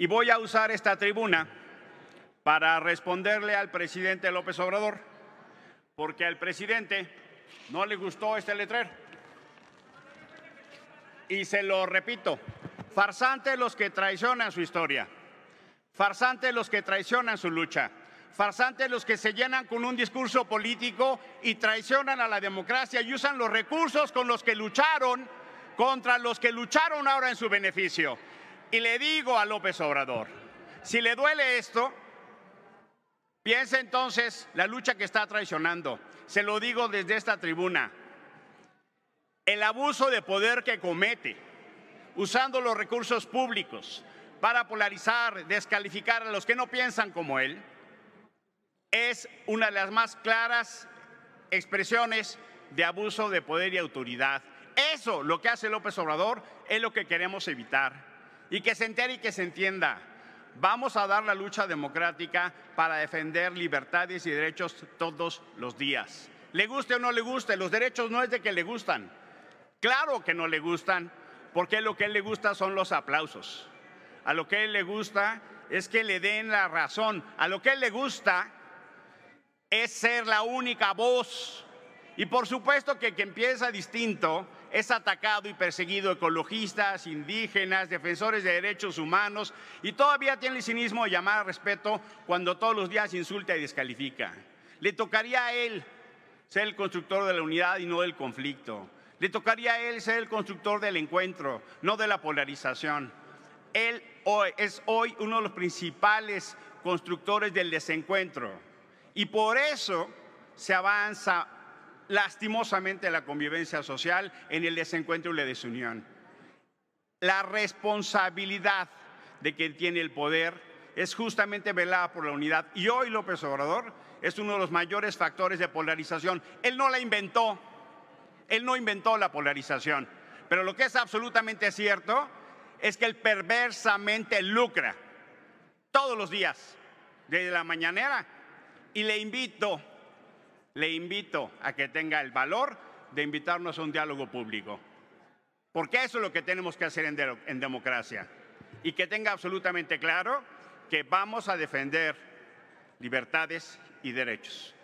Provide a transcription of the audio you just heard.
Y voy a usar esta tribuna para responderle al presidente López Obrador, porque al presidente no le gustó este letrero. Y se lo repito, farsantes los que traicionan su historia, farsantes los que traicionan su lucha, farsantes los que se llenan con un discurso político y traicionan a la democracia y usan los recursos con los que lucharon contra los que lucharon ahora en su beneficio. Y le digo a López Obrador, si le duele esto, piense entonces la lucha que está traicionando. Se lo digo desde esta tribuna. El abuso de poder que comete, usando los recursos públicos para polarizar, descalificar a los que no piensan como él, es una de las más claras expresiones de abuso de poder y autoridad. Eso, lo que hace López Obrador, es lo que queremos evitar y que se entere y que se entienda. Vamos a dar la lucha democrática para defender libertades y derechos todos los días. Le guste o no le guste, los derechos no es de que le gustan. Claro que no le gustan, porque lo que él le gusta son los aplausos. A lo que él le gusta es que le den la razón. A lo que él le gusta es ser la única voz. Y por supuesto que que empieza distinto es atacado y perseguido ecologistas, indígenas, defensores de derechos humanos y todavía tiene el cinismo de llamar a respeto cuando todos los días insulta y descalifica. Le tocaría a él ser el constructor de la unidad y no del conflicto. Le tocaría a él ser el constructor del encuentro, no de la polarización. Él hoy, es hoy uno de los principales constructores del desencuentro. Y por eso se avanza lastimosamente la convivencia social en el desencuentro y la desunión. La responsabilidad de quien tiene el poder es justamente velada por la unidad y hoy López Obrador es uno de los mayores factores de polarización. Él no la inventó, él no inventó la polarización, pero lo que es absolutamente cierto es que él perversamente lucra todos los días desde la mañanera y le invito le invito a que tenga el valor de invitarnos a un diálogo público. Porque eso es lo que tenemos que hacer en, democracia. Y que tenga absolutamente claro que vamos a defender libertades y derechos.